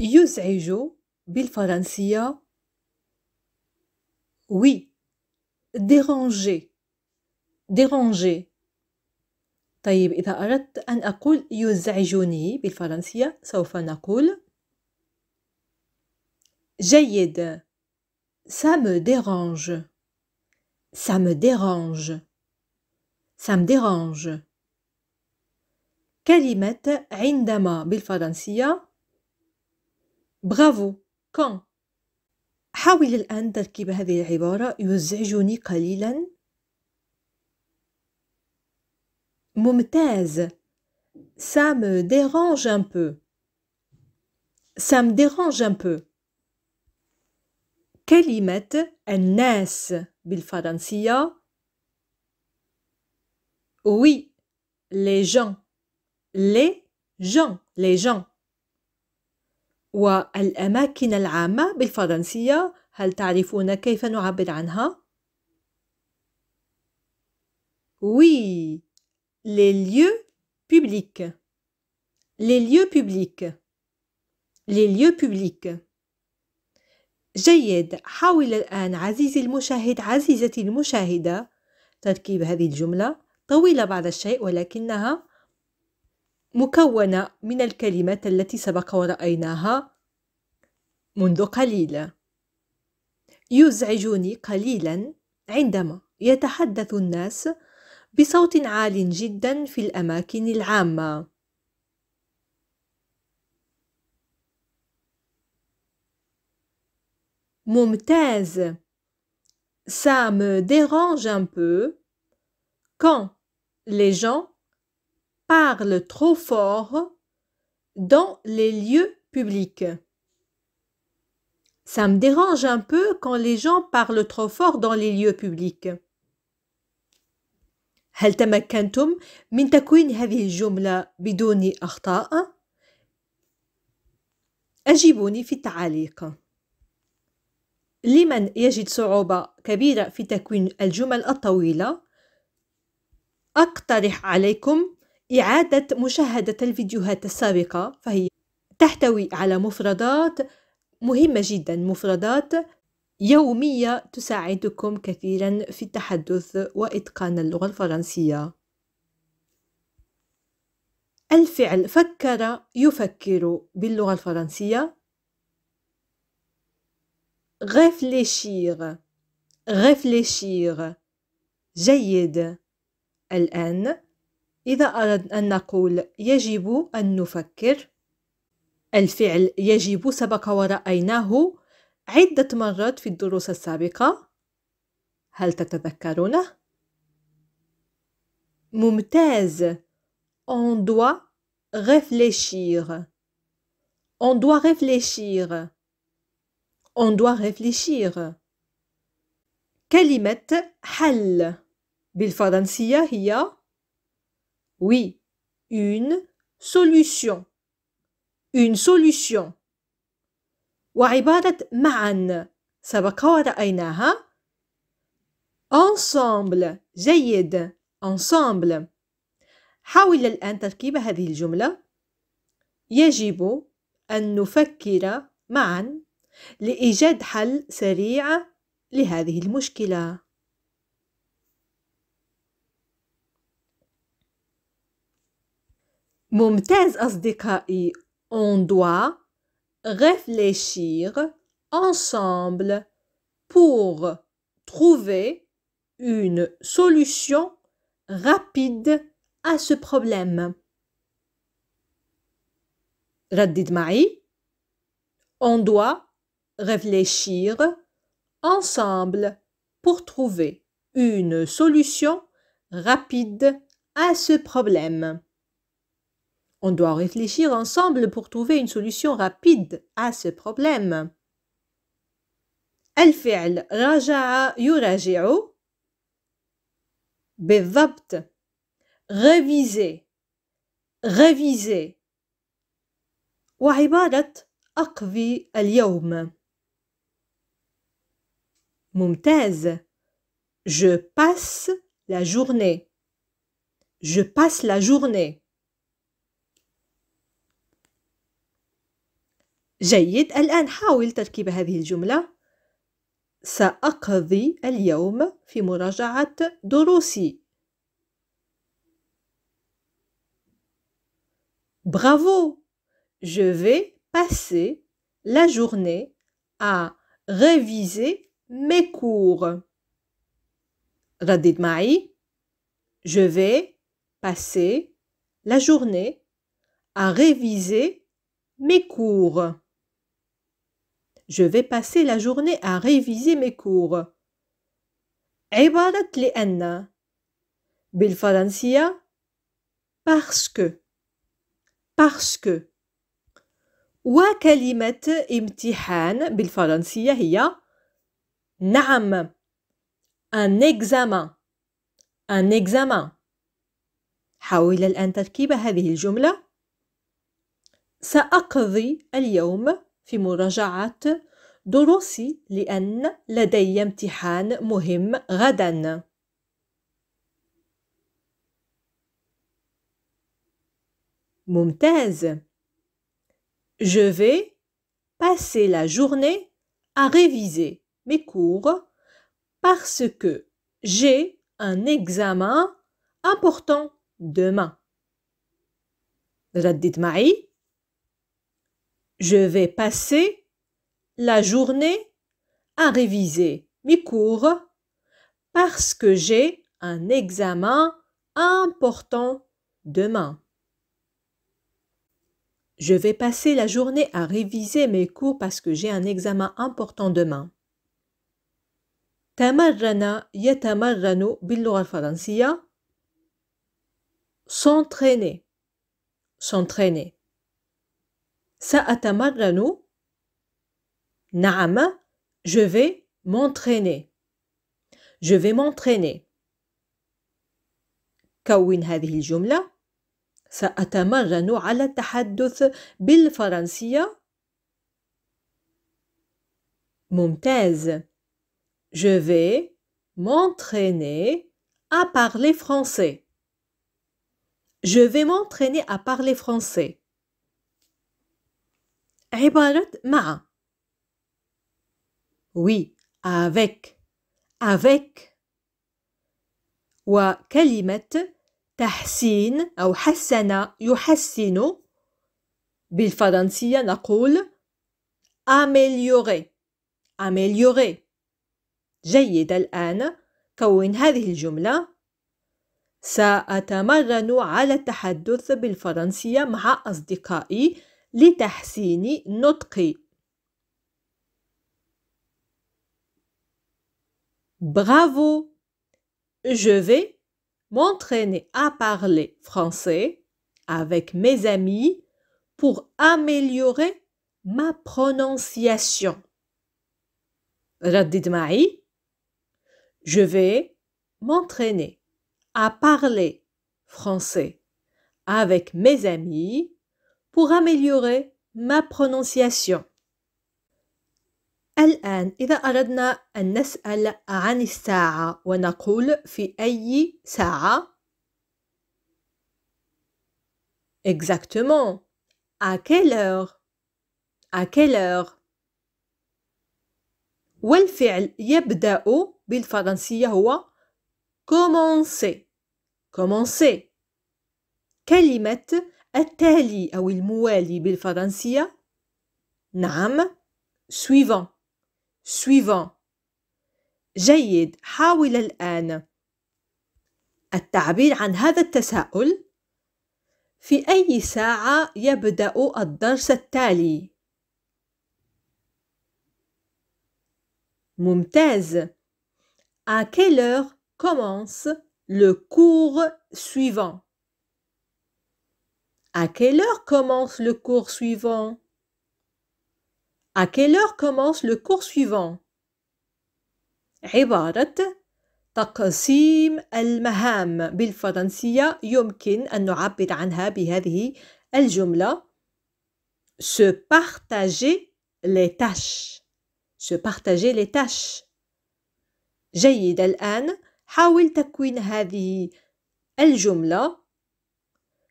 يزعج بالفرنسية oui déranger déranger طيب إذا أردت أن أقول يزعجني بالفرنسية سوف نقول جيد ça me dérange ça me dérange ça me dérange كلمة عندما بالفرنسية برافو كون حاول الآن تركيب هذه العبارة يزعجني قليلا ممتاز ça me dérange un peu ça me dérange un peu كلمة الناس بالفرنسية oui les gens les gens les gens والأماكن العامة بالفرنسية هل تعرفون كيف نعبر عنها؟ Oui, les lieux publics. Les lieux publics. Les lieux publics. جيد حاول الآن عزيزي المشاهد عزيزتي المشاهدة تركيب هذه الجملة طويلة بعض الشيء ولكنها مكونة من الكلمات التي سبق ورأيناها منذ قليل يزعجني قليلا عندما يتحدث الناس بصوت عال جدا في الأماكن العامة ممتاز Ça me dérange un peu quand les gens parle trop fort dans les lieux publics. Ça me dérange un peu quand les gens parlent trop fort dans les lieux publics. هل تمكنتم من تكوين هذه الجملة بدون أخطاء؟ أجيبوني في التعليق. لمن يجد صعوبة كبيرة في تكوين الجمل الطويلة؟ أقترح عليكم إعادة مشاهدة الفيديوهات السابقة فهي تحتوي على مفردات مهمة جدا مفردات يومية تساعدكم كثيرا في التحدث وإتقان اللغة الفرنسية الفعل فكر يفكر باللغة الفرنسية réfléchir réfléchir جيد الآن إذا أردنا أن نقول يجب أن نفكر الفعل يجب سبق ورأيناه عدة مرات في الدروس السابقة هل تتذكرونه؟ ممتاز On doit réfléchir On doit réfléchir On doit réfléchir كلمة حل بالفرنسية هي Oui, une solution. Une solution. وعبارة معا سبق ورأيناها ensemble جيد ensemble حاول الآن تركيب هذه الجملة يجب أن نفكر معا لإيجاد حل سريع لهذه المشكلة ممتاز أصدقائي on doit réfléchir ensemble pour trouver une solution rapide à ce problème. ردد On doit réfléchir ensemble pour trouver une solution rapide à ce problème. On doit réfléchir ensemble pour trouver une solution rapide à ce problème. الفعل رجع يراجع بالضبط réviser réviser akvi أقضي اليوم ممتاز Je passe la journée. Je passe la journée. جيد الآن حاول تركيب هذه الجملة سأقضي اليوم في مراجعة دروسي برافو Je vais passer la journée à réviser mes cours. ردد معي Je vais passer la journée à réviser mes cours. Je vais passer la journée à réviser mes cours. عبارة لأن بالفرنسية parce que parce que وكلمة امتحان بالفرنسية هي نعم un examen un examen حاول الآن تركيب هذه الجملة سأقضي اليوم في Dorosi دروسي لأن لدي امتحان مهم غدا. ممتاز. Je vais passer la journée à réviser mes cours parce que j'ai un examen important demain. dit Ma'i. Je vais passer la journée à réviser mes cours parce que j'ai un examen important demain. Je vais passer la journée à réviser mes cours parce que j'ai un examen important demain. s'entraîner s'entraîner Sa'atamarranu. Naama, je vais m'entraîner. Je vais m'entraîner. كون هذه الجملة سأتمرن على التحدث بالفرنسية ممتاز Je vais m'entraîner à parler français. Je vais m'entraîner à parler français. عبارة مع وي افيك افيك وكلمة تحسين أو حسن يحسن بالفرنسية نقول améliorer améliorer جيد الآن كون هذه الجملة سأتمرن على التحدث بالفرنسية مع أصدقائي Bravo Je vais m'entraîner à parler français avec mes amis pour améliorer ma prononciation. Je vais m'entraîner à parler français avec mes amis pour améliorer ma prononciation. الآن إذا أردنا أن نسأل عن الساعة ونقول في أي ساعة Exactement. À quelle heure À quelle heure والفعل يبدأ بالفرنسية هو commencer. Commencer. كلمة التالي أو الموالي بالفرنسية نعم suivant suivant جيد حاول الآن التعبير عن هذا التساؤل في أي ساعة يبدأ الدرس التالي؟ ممتاز À quelle heure commence le cours suivant À quelle heure commence le cours suivant À quelle heure commence le cours suivant عبارة تقسيم المهام بالفرنسية يمكن أن نعبر عنها بهذه الجملة se partager les tâches se partager les tâches جيد الآن حاول تكوين هذه الجملة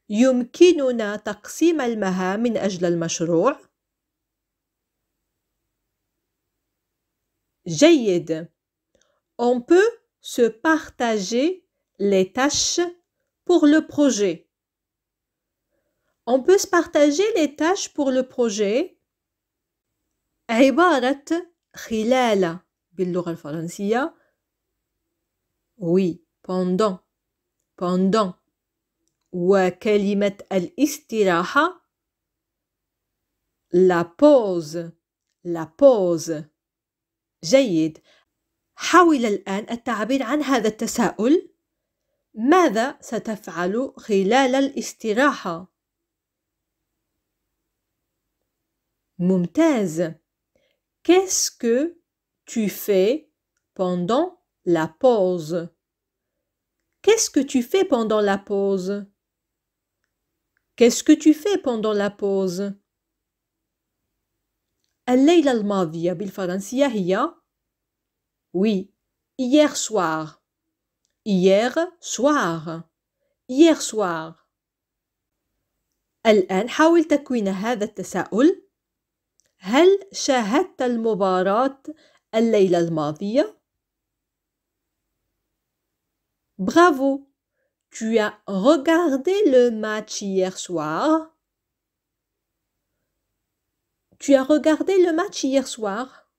يمكننا تقسيم المهام من أجل المشروع؟ جيد. On peut se partager les tâches pour le projet. On peut se partager les tâches pour le projet عبارة خلال باللغة الفرنسية oui pendant pendant وكلمة الاستراحة لا بوز لا بوز جيد حاول الآن التعبير عن هذا التساؤل ماذا ستفعل خلال الاستراحة؟ ممتاز Qu'est-ce que tu fais pendant la pause? Qu'est-ce que tu fais pendant la pause? Qu'est-ce que tu fais pendant la pause الليلة الماضية بالفرنسية هي Oui, hier soir. Hier soir. Hier soir. الآن حاول تكوين هذا التساؤل هل شاهدت la الليلة الماضية؟ Bravo !» Tu as regardé le match hier soir Tu as regardé le match hier soir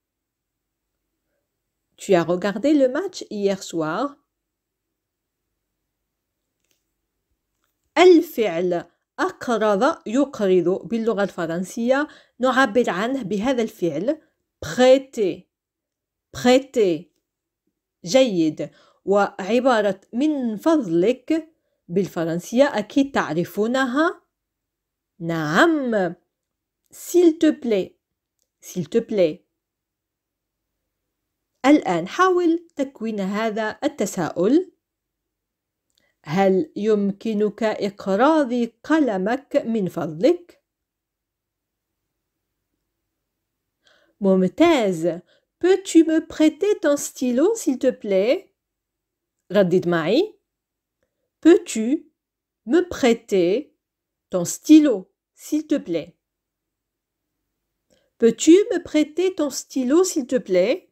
Tu as regardé le match hier soir الفعل أقرض يقرض باللغة الفرنسية نعبر عنه بهذا الفعل prêter prêter جيد وعبارة من فضلك بالفرنسية أكيد تعرفونها نعم s'il te plaît s'il te plaît الآن حاول تكوين هذا التساؤل هل يمكنك إقراض قلمك من فضلك؟ ممتاز Peux-tu me prêter ton stylo s'il te plaît؟ ردد معي Peux-tu me prêter ton stylo, s'il te plaît Peux-tu me prêter ton stylo, s'il te plaît